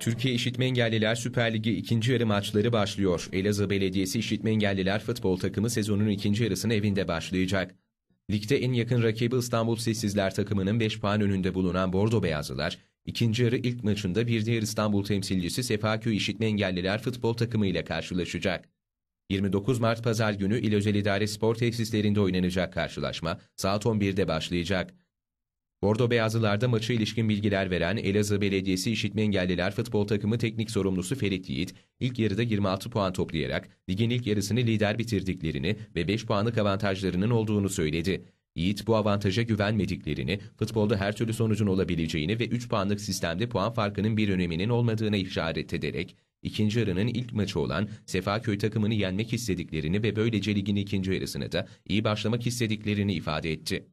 Türkiye İşitme Engelliler Süper Ligi ikinci yarı maçları başlıyor. Elazığ Belediyesi İşitme Engelliler futbol takımı sezonun ikinci yarısını evinde başlayacak. Ligde en yakın rakibi İstanbul Sessizler takımının 5 puan önünde bulunan Bordo Beyazlılar, ikinci yarı ilk maçında bir diğer İstanbul temsilcisi Sefaköy İşitme Engelliler futbol takımı ile karşılaşacak. 29 Mart Pazar günü İl Özel İdare Spor Tesislerinde oynanacak karşılaşma saat 11'de başlayacak. Bordo Beyazlılar'da maçı ilişkin bilgiler veren Elazığ Belediyesi İşitme Engelliler Futbol Takımı Teknik Sorumlusu Ferit Yiğit, ilk yarıda 26 puan toplayarak ligin ilk yarısını lider bitirdiklerini ve 5 puanlık avantajlarının olduğunu söyledi. Yiğit bu avantaja güvenmediklerini, futbolda her türlü sonucun olabileceğini ve 3 puanlık sistemde puan farkının bir öneminin olmadığını işaret ederek, ikinci yarının ilk maçı olan Sefaköy takımını yenmek istediklerini ve böylece ligin ikinci yarısına da iyi başlamak istediklerini ifade etti.